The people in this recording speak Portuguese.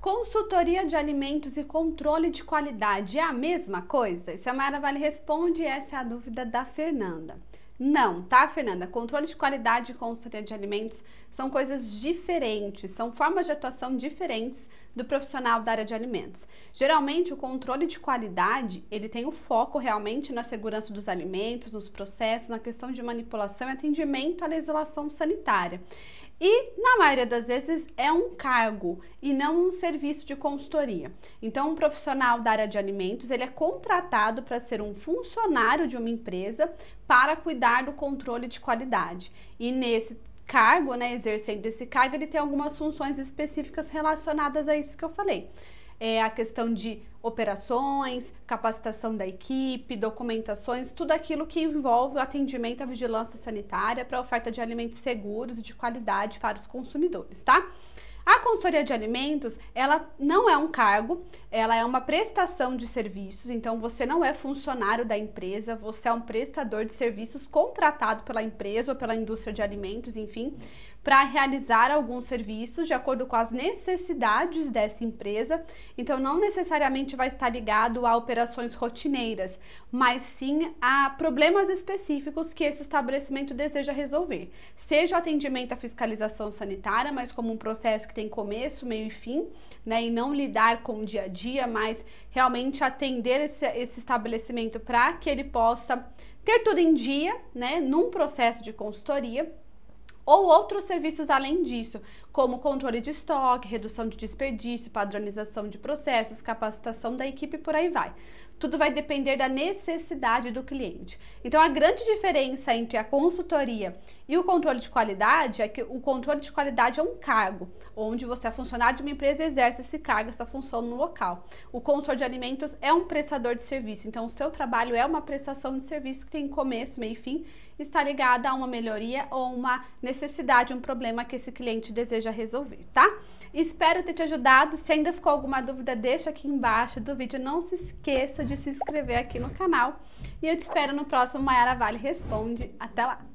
Consultoria de alimentos e controle de qualidade é a mesma coisa? Samara Vale responde, essa é a dúvida da Fernanda. Não, tá, Fernanda? Controle de qualidade e consultoria de alimentos são coisas diferentes, são formas de atuação diferentes do profissional da área de alimentos. Geralmente, o controle de qualidade, ele tem o foco realmente na segurança dos alimentos, nos processos, na questão de manipulação e atendimento à legislação sanitária. E na maioria das vezes é um cargo e não um serviço de consultoria. Então, um profissional da área de alimentos, ele é contratado para ser um funcionário de uma empresa para cuidar do controle de qualidade. E nesse cargo, né, exercendo esse cargo, ele tem algumas funções específicas relacionadas a isso que eu falei é, a questão de operações, capacitação da equipe, documentações, tudo aquilo que envolve o atendimento à vigilância sanitária para oferta de alimentos seguros e de qualidade para os consumidores, tá? A consultoria de alimentos, ela não é um cargo, ela é uma prestação de serviços, então você não é funcionário da empresa, você é um prestador de serviços contratado pela empresa ou pela indústria de alimentos, enfim, para realizar alguns serviços de acordo com as necessidades dessa empresa. Então, não necessariamente vai estar ligado a operações rotineiras, mas sim a problemas específicos que esse estabelecimento deseja resolver. Seja o atendimento à fiscalização sanitária, mas como um processo que tem começo, meio e fim, né, e não lidar com o dia a dia, mas realmente atender esse, esse estabelecimento para que ele possa ter tudo em dia, né, num processo de consultoria ou outros serviços além disso, como controle de estoque, redução de desperdício, padronização de processos, capacitação da equipe por aí vai. Tudo vai depender da necessidade do cliente. Então, a grande diferença entre a consultoria e o controle de qualidade é que o controle de qualidade é um cargo, onde você é funcionário de uma empresa e exerce esse cargo, essa função no local. O consultor de alimentos é um prestador de serviço, então o seu trabalho é uma prestação de serviço que tem começo, meio e fim, está ligada a uma melhoria ou uma necessidade necessidade, um problema que esse cliente deseja resolver, tá? Espero ter te ajudado. Se ainda ficou alguma dúvida, deixa aqui embaixo do vídeo. Não se esqueça de se inscrever aqui no canal. E eu te espero no próximo Maiara Vale Responde. Até lá!